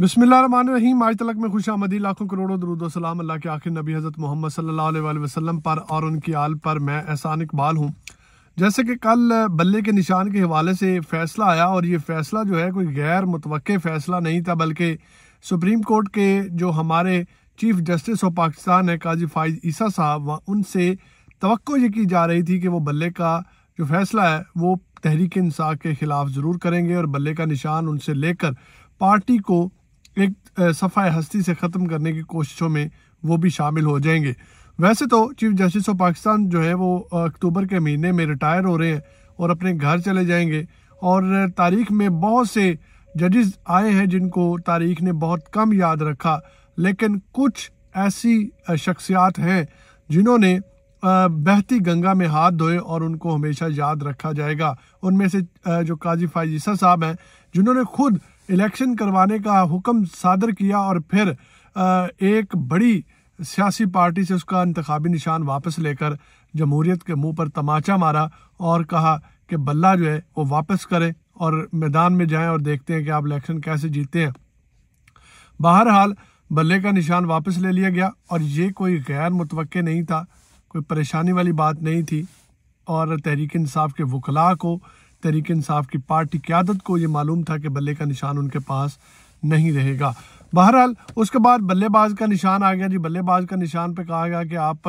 बसमीम आज तलक में खुश आमदी लाखों करोड़ों सलाम अल्लाह के आखिर नबी हज़रत मोहम्मद सल्ला वसलम पर और उनकी आल पर मैं एहसान इकबाल हूँ जैसे कि कल बल्ले के निशान के हवाले से फ़ैसला आया और ये फ़ैसला जो है कोई गैर मुतव फ़ैसला नहीं था बल्कि सुप्रीम कोर्ट के जो हमारे चीफ जस्टिस ऑफ पाकिस्तान है काजी फाइज ईसा साहब उनसे तो ये की जा रही थी कि वह बल्ले का जो फ़ैसला है वो तहरीक इंसाफ के ख़िलाफ़ ज़रूर करेंगे और बल्ले का निशान उनसे लेकर पार्टी को एक सफ़ा हस्ती से ख़त्म करने की कोशिशों में वो भी शामिल हो जाएंगे वैसे तो चीफ जस्टिस ऑफ पाकिस्तान जो है वो अक्टूबर के महीने में रिटायर हो रहे हैं और अपने घर चले जाएंगे और तारीख में बहुत से जजेस आए हैं जिनको तारीख ने बहुत कम याद रखा लेकिन कुछ ऐसी शख्सियात हैं जिन्होंने बहती गंगा में हाथ धोए और उनको हमेशा याद रखा जाएगा उनमें से जो काजी फाइजीसा साहब हैं जिन्होंने खुद इलेक्शन करवाने का हुक्म सादर किया और फिर एक बड़ी सियासी पार्टी से उसका इंतबी निशान वापस लेकर जमहूरीत के मुंह पर तमाचा मारा और कहा कि बल्ला जो है वो वापस करें और मैदान में जाएं और देखते हैं कि आप इलेक्शन कैसे जीते हैं बहरहाल बल्ले का निशान वापस ले लिया गया और ये कोई गैर मुतव नहीं था कोई परेशानी वाली बात नहीं थी और तहरीक इंसाफ के वकला को तहरीक इंसाफ की पार्टी क्यादत को ये मालूम था कि बल्ले का निशान उनके पास नहीं रहेगा बहरहाल उसके बाद बल्लेबाज का निशान आ गया जी बल्लेबाज का निशान पर कहा गया कि आप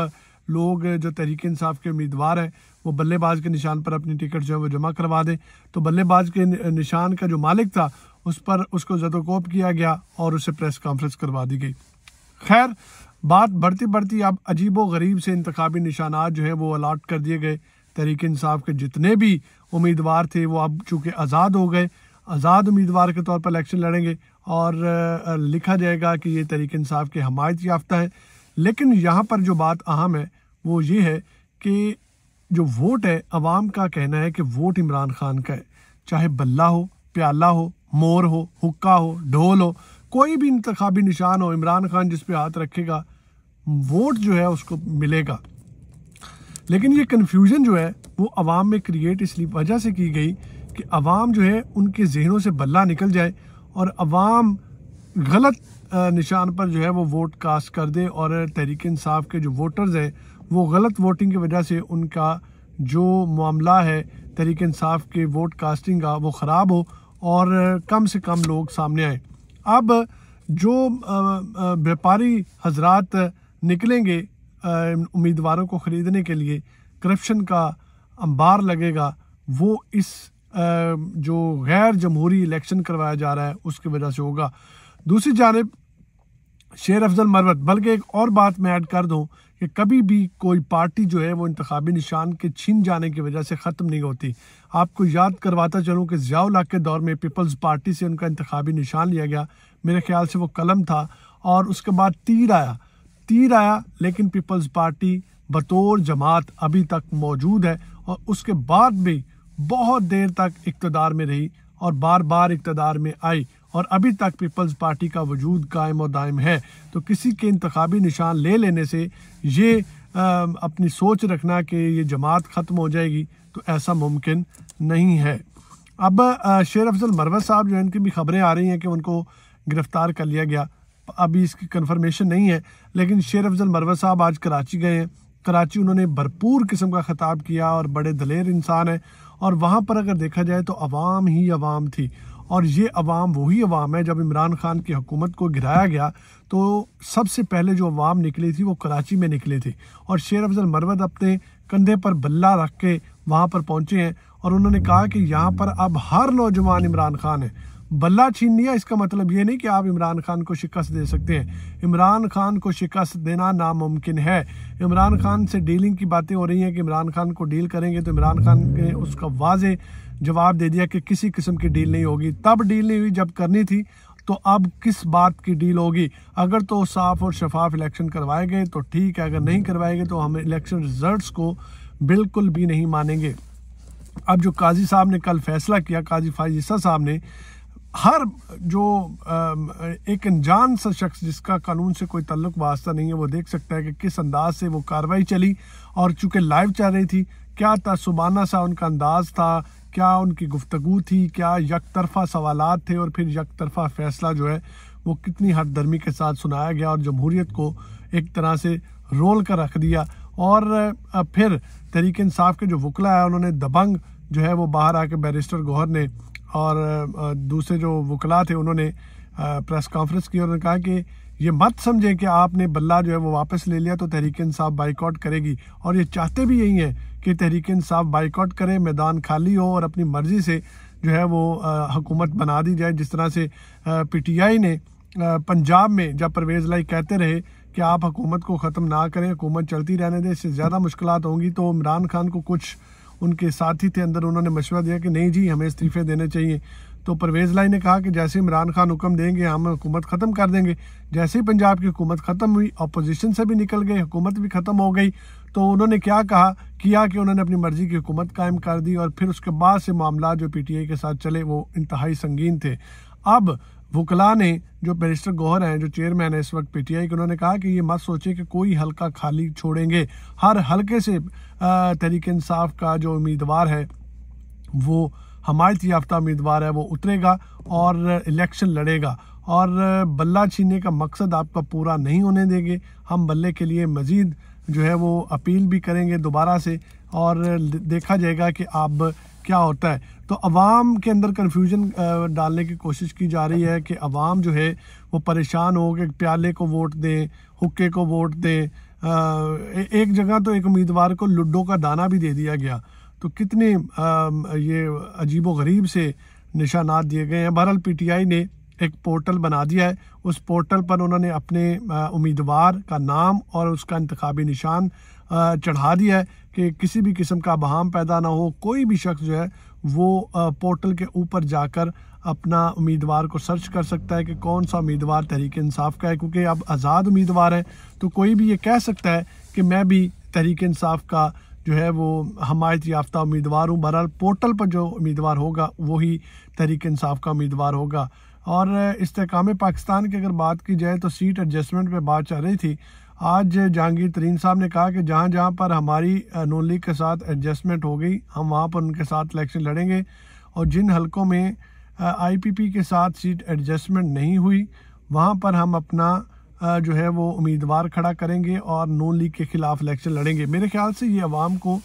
लोग जो तहरीक इंसाफ के उम्मीदवार हैं वो बल्लेबाज के निशान पर अपनी टिकट जो है वो जमा करवा दें तो बल्लेबाज के निशान का जो मालिक था उस पर उसको जदोकोप किया गया और उसे प्रेस कॉन्फ्रेंस करवा दी गई खैर बात बढ़ती बढ़ती अब अजीब व गरीब से इंतबी निशाना जो है वो अलाट कर दिए गए तहरीक इंसाफ के जितने भी उम्मीदवार थे वो अब चूँकि आज़ाद हो गए आज़ाद उम्मीदवार के तौर पर इलेक्शन लड़ेंगे और लिखा जाएगा कि ये तहरीक इंसाफ के हमायत याफ्ता है लेकिन यहाँ पर जो बात अहम है वो ये है कि जो वोट है अवाम का कहना है कि वोट इमरान खान का है चाहे बल्ला हो प्याला हो मोर हो हुक्का हो ढोल हो कोई भी इंतबी निशान हो इमरान खान जिस पे हाथ रखेगा वोट जो है उसको मिलेगा लेकिन ये कन्फ्यूज़न जो है वो आवाम में क्रिएट इसलिए वजह से की गई कि आवाम जो है उनके जहनों से बल्ला निकल जाए और आवाम गलत निशान पर जो है वो वोट कास्ट कर दे और तहरीक इंसाफ के जो वोटर्स हैं वो गलत वोटिंग की वजह से उनका जो मामला है तहरीक इंसाफ के वोट कास्टिंग का वो ख़राब हो और कम से कम लोग सामने आए अब जो व्यापारी हजरात निकलेंगे उम्मीदवारों को ख़रीदने के लिए करप्शन का अंबार लगेगा वो इस जो गैर जमहूरी इलेक्शन करवाया जा रहा है उसकी वजह से होगा दूसरी जानब शेर अफजल मरवत बल्कि एक और बात मैं ऐड कर दूँ कि कभी भी कोई पार्टी जो है वो इंतबी निशान के छीन जाने की वजह से ख़त्म नहीं होती आपको याद करवाता चलूँ कि ज़ियाउल्ला के दौर में पीपल्स पार्टी से उनका इंतबी निशान लिया गया मेरे ख्याल से वो कलम था और उसके बाद तीर आया तीर आया लेकिन पीपल्स पार्टी बतौर जमात अभी तक मौजूद है और उसके बाद भी बहुत देर तक इकतदार में रही और बार बार इकतदार में आई और अभी तक पीपल्स पार्टी का वजूद कायम और दायम है तो किसी के इंतबी निशान ले लेने से ये आ, अपनी सोच रखना कि ये जमात ख़त्म हो जाएगी तो ऐसा मुमकिन नहीं है अब शेर अफजल मरवत साहब जो है इनकी भी खबरें आ रही हैं कि उनको गिरफ़्तार कर लिया गया अभी इसकी कन्फर्मेशन नहीं है लेकिन शेर अफजल मरवा साहब आज कराची गए हैं कराची उन्होंने भरपूर किस्म का ख़िताब किया और बड़े दलेर इंसान हैं और वहाँ पर अगर देखा जाए तो अवाम ही आवाम थी और ये अवाम वही अवाम है जब इमरान खान की हुकूमत को गिराया गया तो सबसे पहले जो अवाम निकली थी वो कराची में निकले थी और शेर अफजल मरवत अपने कंधे पर बल्ला रख के वहाँ पर पहुँचे हैं और उन्होंने कहा कि यहाँ पर अब हर नौजवान इमरान खान है बल्ला छीन लिया इसका मतलब ये नहीं कि आप इमरान खान को शिकस्त दे सकते हैं इमरान खान को शिकस्त देना नामुमकिन है इमरान खान से डीलिंग की बातें हो रही हैं कि इमरान खान को डील करेंगे तो इमरान खान ने उसका वाज जवाब दे दिया कि किसी किस्म की डील नहीं होगी तब डील नहीं हुई जब करनी थी तो अब किस बात की डील होगी अगर तो साफ और शफाफ इलेक्शन करवाए गए तो ठीक है अगर नहीं करवाए गए तो हम इलेक्शन रिजल्ट्स को बिल्कुल भी नहीं मानेंगे अब जो काजी साहब ने कल फैसला किया काजी फाइजिस्सा साहब ने हर जो एक अनजान सा शख्स जिसका कानून से कोई तल्लुक वास्ता नहीं है वो देख सकता है कि किस अंदाज से वो कार्रवाई चली और चूँकि लाइव चल रही थी क्या तसुबाना सा उनका अंदाज था क्या उनकी गुफ्तगु थी क्या यक तरफा सवाल थे और फिर यक तरफा फैसला जो है वो कितनी हरदर्मी के साथ सुनाया गया और जमहूरीत को एक तरह से रोल कर रख दिया और फिर तरीक इंसाफ के जो वकला है उन्होंने दबंग जो है वो बाहर आके बैरिस्टर गौहर ने और दूसरे जो वकला थे उन्होंने प्रेस कॉन्फ्रेंस की और उन्होंने कहा कि ये मत समझें कि आपने बल्ला जो है वो वापस ले लिया तो तहरीक इंसाफ बाइकआउट करेगी और ये चाहते भी यही हैं कि तहरीक इंसाफ बाइकआउट करें मैदान खाली हो और अपनी मर्ज़ी से जो है वो हुकूमत बना दी जाए जिस तरह से पीटीआई ने पंजाब में जब परवेज़ लाई कहते रहे कि आप हुकूमत को ख़त्म ना करें हुकूमत चलती रहने दें इससे ज़्यादा मुश्किल होंगी तो इमरान खान को कुछ उनके साथी थे अंदर उन्होंने मशवरा दिया कि नहीं जी हमें इस्तीफ़े देने चाहिए तो परवेज़ लाई ने कहा कि जैसे इमरान खान हुक्म देंगे हम हुकूमत ख़त्म कर देंगे जैसे ही पंजाब की हुकूमत ख़त्म हुई अपोजिशन से भी निकल गए हुकूमत भी ख़त्म हो गई तो उन्होंने क्या कहा किया कि उन्होंने अपनी मर्ज़ी की हुकूमत कायम कर दी और फिर उसके बाद से मामला जो पी टी आई के साथ चले वो इंतहाई संगीन थे अब वकला ने जो बैरिस्टर गौहर हैं जो चेयरमैन है इस वक्त पीटीआई के उन्होंने कहा कि ये मत सोचें कि कोई हल्का खाली छोड़ेंगे हर हल्के से तहरीक इंसाफ का जो उम्मीदवार है वो हमायत याफ्ता उम्मीदवार है वो उतरेगा और इलेक्शन लड़ेगा और बल्ला छीनने का मकसद आपका पूरा नहीं होने देंगे हम बल्ले के लिए मज़ीद जो है वो अपील भी करेंगे दोबारा से और देखा जाएगा कि आप क्या होता है तो आवाम के अंदर कन्फ्यूजन डालने की कोशिश की जा रही है कि आवाम जो है वो परेशान हो कि प्याले को वोट दें हुक्के को वोट दें एक जगह तो एक उम्मीदवार को लूडो का दाना भी दे दिया गया तो कितने ये अजीब व गरीब से निशानात दिए गए हैं बहरहाल पीटीआई ने एक पोर्टल बना दिया है उस पोर्टल पर उन्होंने अपने उम्मीदवार का नाम और उसका इंतबी निशान चढ़ा दिया है कि किसी भी किस्म का बहाम पैदा ना हो कोई भी शख्स जो है वो पोर्टल के ऊपर जाकर अपना उम्मीदवार को सर्च कर सकता है कि कौन सा उम्मीदवार तहरीक इंसाफ का है क्योंकि अब आज़ाद उम्मीदवार है तो कोई भी ये कह सकता है कि मैं भी तहरीक इंसाफ का जो है वो हमायत याफ्ता उम्मीदवार हूँ बहरहाल पोर्टल पर जो उम्मीदवार होगा वही तहरीक इंसाफ का उम्मीदवार होगा और इस्तेकाम पाकिस्तान की अगर बात की जाए तो सीट एडजस्टमेंट पर बात चल रही थी आज जहांगीर तरीन साहब ने कहा कि जहाँ जहाँ पर हमारी नून लीग के साथ एडजस्टमेंट हो गई हम वहाँ पर उनके साथ इलेक्शन लड़ेंगे और जिन हलकों में आईपीपी के साथ सीट एडजस्टमेंट नहीं हुई वहाँ पर हम अपना जो है वो उम्मीदवार खड़ा करेंगे और नून लीग के ख़िलाफ़ इलेक्शन लड़ेंगे मेरे ख्याल से ये आवाम को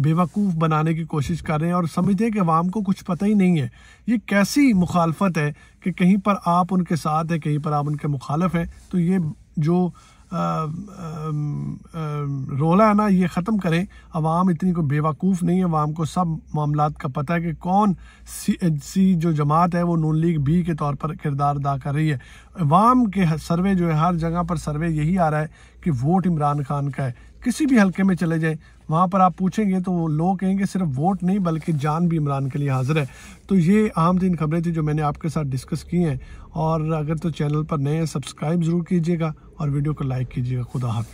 बेवकूफ़ बनाने की कोशिश कर रहे हैं और समझते हैं कि आवाम को कुछ पता ही नहीं है ये कैसी मुखालफत है कि कहीं पर आप उनके साथ हैं कहीं पर आप उनके मुखालफ हैं तो ये जो रोला है ना ये ख़त्म करें अवाम इतनी को बेवकूफ़ नहीं है अवाम को सब मामला का पता है कि कौन सी सी जो जमात है वो नून लीग बी के तौर पर किरदार अदा कर रही है अवाम के सर्वे जो है हर जगह पर सर्वे यही आ रहा है कि वोट इमरान खान का है किसी भी हलके में चले जाएं वहाँ पर आप पूछेंगे तो लोग कहेंगे सिर्फ वोट नहीं बल्कि जान भी इमरान के लिए हाजिर है तो ये आम तीन खबरें थी जो मैंने आपके साथ डिस्कस की हैं और अगर तो चैनल पर नए हैं सब्सक्राइब ज़रूर कीजिएगा और वीडियो को लाइक कीजिएगा खुदा हाफि